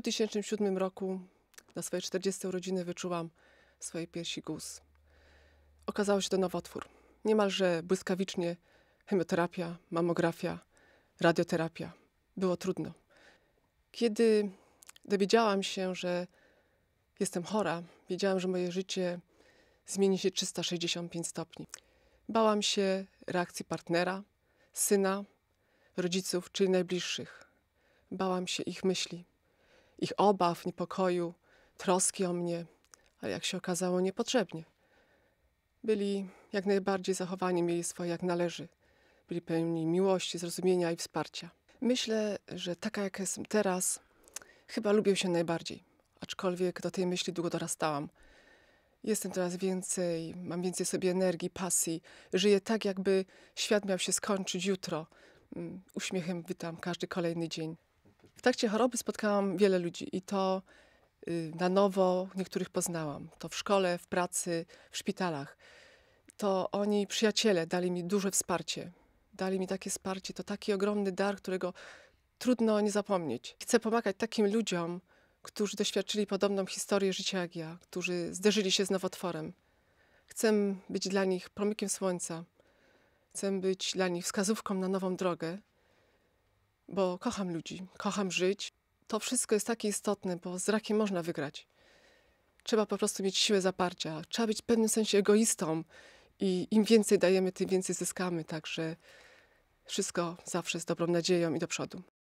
2007 roku na swoje 40 urodziny wyczułam w swojej piersi guz. Okazało się to nowotwór. Niemalże błyskawicznie chemioterapia, mamografia, radioterapia. Było trudno. Kiedy dowiedziałam się, że jestem chora, wiedziałam, że moje życie zmieni się 365 stopni. Bałam się reakcji partnera, syna, rodziców, czyli najbliższych. Bałam się ich myśli ich obaw, niepokoju, troski o mnie, ale jak się okazało, niepotrzebnie. Byli jak najbardziej zachowani, mieli swoje jak należy. Byli pełni miłości, zrozumienia i wsparcia. Myślę, że taka jak jestem teraz, chyba lubię się najbardziej, aczkolwiek do tej myśli długo dorastałam. Jestem teraz więcej, mam więcej sobie energii, pasji. Żyję tak, jakby świat miał się skończyć jutro. Mm, uśmiechem witam każdy kolejny dzień. W trakcie choroby spotkałam wiele ludzi i to y, na nowo niektórych poznałam. To w szkole, w pracy, w szpitalach. To oni, przyjaciele, dali mi duże wsparcie. Dali mi takie wsparcie. To taki ogromny dar, którego trudno nie zapomnieć. Chcę pomagać takim ludziom, którzy doświadczyli podobną historię życia jak ja, którzy zderzyli się z nowotworem. Chcę być dla nich promykiem słońca. Chcę być dla nich wskazówką na nową drogę bo kocham ludzi, kocham żyć. To wszystko jest takie istotne, bo z rakiem można wygrać. Trzeba po prostu mieć siłę zaparcia, trzeba być w pewnym sensie egoistą i im więcej dajemy, tym więcej zyskamy. Także wszystko zawsze z dobrą nadzieją i do przodu.